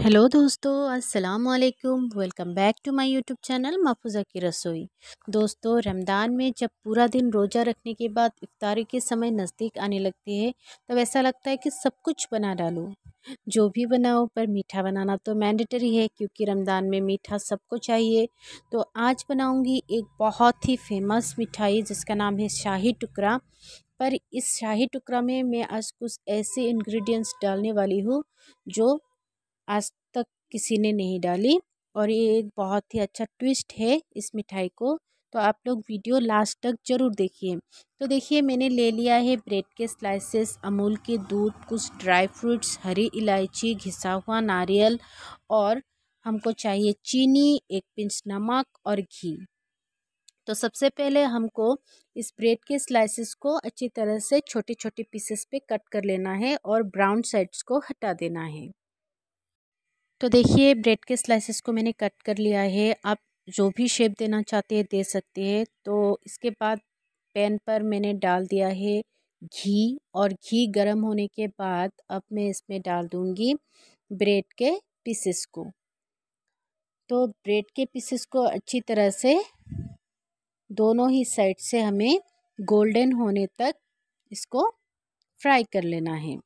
hello दोस्तों अस्सलाम वालेकुम welcome back to my YouTube channel Mahfuza की रसोई दोस्तों रमदान में जब पूरा दिन रोज़ा रखने के बाद इफ्तारी के समय नज़दीक आने लगती है तब ऐसा लगता है कि सब कुछ बना डालो जो भी बनाओ पर मीठा बनाना तो मैंडेटरी है क्योंकि रमज़ान में मीठा सबको चाहिए तो आज बनाऊँगी एक बहुत ही फेमस मिठाई जिसका नाम है शाही टुकड़ा पर इस शाही टुकड़ा में मैं आज कुछ ऐसे इंग्रेडिएंट्स डालने वाली हूँ जो आज तक किसी ने नहीं डाली और ये एक बहुत ही अच्छा ट्विस्ट है इस मिठाई को तो आप लोग वीडियो लास्ट तक ज़रूर देखिए तो देखिए मैंने ले लिया है ब्रेड के स्लाइसेस अमूल के दूध कुछ ड्राई फ्रूट्स हरी इलायची घिसा हुआ नारियल और हमको चाहिए चीनी एक पिंच नमक और घी तो सबसे पहले हमको इस ब्रेड के स्लाइसेस को अच्छी तरह से छोटे छोटे पीसेस पे कट कर लेना है और ब्राउन साइड्स को हटा देना है तो देखिए ब्रेड के स्लाइसेस को मैंने कट कर लिया है आप जो भी शेप देना चाहते हैं दे सकते हैं तो इसके बाद पैन पर मैंने डाल दिया है घी और घी गर्म होने के बाद अब मैं इसमें डाल दूँगी ब्रेड के पीसेस को तो ब्रेड के पीसेस को अच्छी तरह से दोनों ही साइड से हमें गोल्डन होने तक इसको फ्राई कर लेना है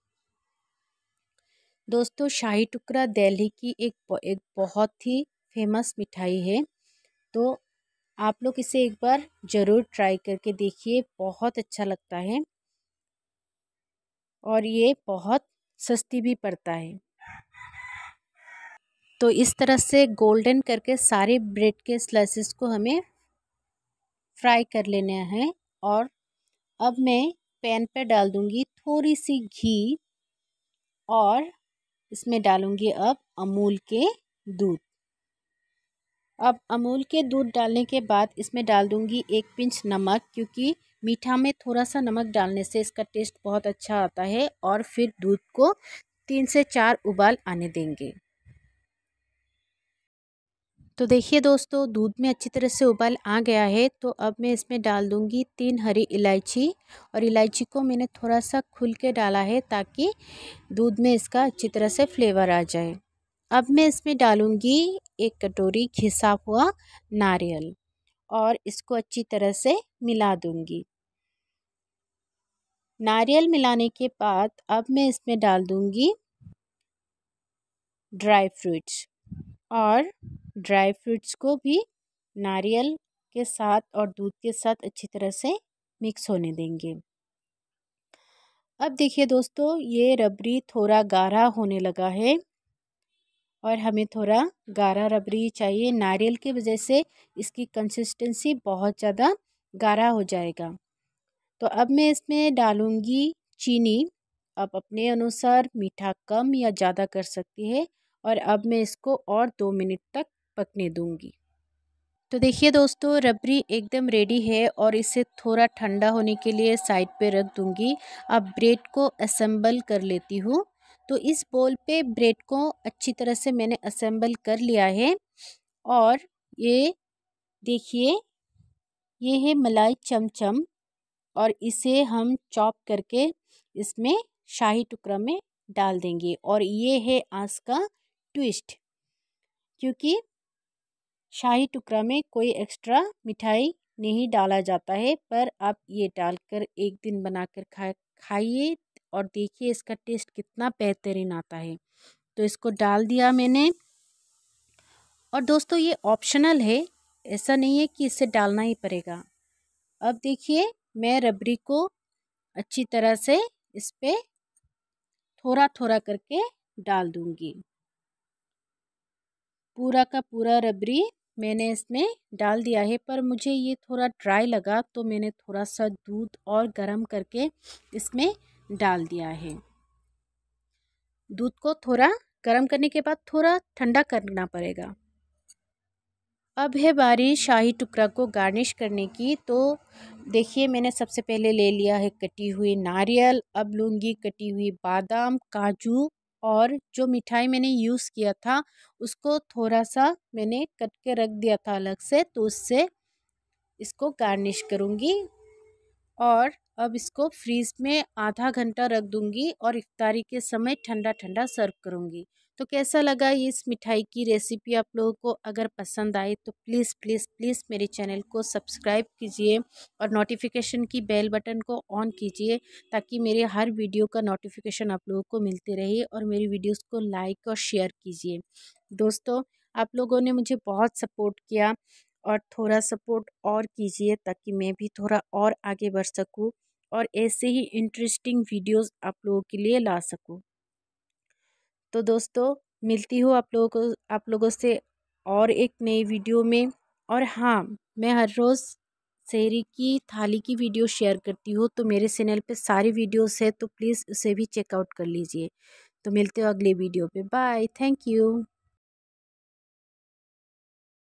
दोस्तों शाही टुकड़ा दिल्ली की एक एक बहुत ही फेमस मिठाई है तो आप लोग इसे एक बार ज़रूर ट्राई करके देखिए बहुत अच्छा लगता है और ये बहुत सस्ती भी पड़ता है तो इस तरह से गोल्डन करके सारे ब्रेड के स्लाइसेस को हमें फ्राई कर लेने हैं और अब मैं पैन पर डाल दूँगी थोड़ी सी घी और इसमें डालूँगी अब अमूल के दूध अब अमूल के दूध डालने के बाद इसमें डाल दूँगी एक पिंच नमक क्योंकि मीठा में थोड़ा सा नमक डालने से इसका टेस्ट बहुत अच्छा आता है और फिर दूध को तीन से चार उबाल आने देंगे तो देखिए दोस्तों दूध में अच्छी तरह से उबाल आ गया है तो अब मैं इसमें डाल दूँगी तीन हरी इलायची और इलायची को मैंने थोड़ा सा खुल के डाला है ताकि दूध में इसका अच्छी तरह से फ्लेवर आ जाए अब मैं इसमें डालूँगी एक कटोरी घिसा हुआ नारियल और इसको अच्छी तरह से मिला दूँगी नारियल मिलाने के बाद अब मैं इसमें डाल दूँगी ड्राई फ्रूट्स और ड्राई फ्रूट्स को भी नारियल के साथ और दूध के साथ अच्छी तरह से मिक्स होने देंगे अब देखिए दोस्तों ये रबड़ी थोड़ा गाढ़ा होने लगा है और हमें थोड़ा गाढ़ा रबड़ी चाहिए नारियल की वजह से इसकी कंसिस्टेंसी बहुत ज़्यादा गाढ़ा हो जाएगा तो अब मैं इसमें डालूँगी चीनी आप अपने अनुसार मीठा कम या ज़्यादा कर सकती है और अब मैं इसको और दो मिनट तक पकने दूँगी तो देखिए दोस्तों रबड़ी एकदम रेडी है और इसे थोड़ा ठंडा होने के लिए साइड पे रख दूँगी अब ब्रेड को असेंबल कर लेती हूँ तो इस बोल पे ब्रेड को अच्छी तरह से मैंने असेंबल कर लिया है और ये देखिए ये है मलाई चमचम और इसे हम चॉप करके इसमें शाही टुकड़ा में डाल देंगे और ये है आँस का ट्विस्ट क्योंकि शाही टुकड़ा में कोई एक्स्ट्रा मिठाई नहीं डाला जाता है पर आप ये डालकर एक दिन बनाकर खा खाइए और देखिए इसका टेस्ट कितना बेहतरीन आता है तो इसको डाल दिया मैंने और दोस्तों ये ऑप्शनल है ऐसा नहीं है कि इसे डालना ही पड़ेगा अब देखिए मैं रबड़ी को अच्छी तरह से इस पर थोड़ा थोड़ा करके डाल दूँगी पूरा का पूरा रबरी मैंने इसमें डाल दिया है पर मुझे ये थोड़ा ड्राई लगा तो मैंने थोड़ा सा दूध और गरम करके इसमें डाल दिया है दूध को थोड़ा गरम करने के बाद थोड़ा ठंडा करना पड़ेगा अब है बारी शाही टुकड़ा को गार्निश करने की तो देखिए मैंने सबसे पहले ले लिया है कटी हुई नारियल अब लूँगी कटी हुई बादाम काजू और जो मिठाई मैंने यूज़ किया था उसको थोड़ा सा मैंने कट के रख दिया था अलग से तो उससे इसको गार्निश करूँगी और अब इसको फ्रीज़ में आधा घंटा रख दूँगी और इफ्तारी के समय ठंडा ठंडा सर्व करूँगी तो कैसा लगा ये इस मिठाई की रेसिपी आप लोगों को अगर पसंद आए तो प्लीज़ प्लीज़ प्लीज़ मेरे चैनल को सब्सक्राइब कीजिए और नोटिफिकेशन की बेल बटन को ऑन कीजिए ताकि मेरे हर वीडियो का नोटिफिकेशन आप लोगों को मिलते रहे और मेरी वीडियोस को लाइक और शेयर कीजिए दोस्तों आप लोगों ने मुझे बहुत सपोर्ट किया और थोड़ा सपोर्ट और कीजिए ताकि मैं भी थोड़ा और आगे बढ़ सकूँ और ऐसे ही इंटरेस्टिंग वीडियोज़ आप लोगों के लिए ला सकूँ तो दोस्तों मिलती हूँ आप लोगों को आप लोगों से और एक नई वीडियो में और हाँ मैं हर रोज़ शहरी की थाली की वीडियो शेयर करती हूँ तो मेरे चैनल पे सारी वीडियोस है तो प्लीज़ उसे भी चेकआउट कर लीजिए तो मिलते हो अगले वीडियो पे बाय थैंक यू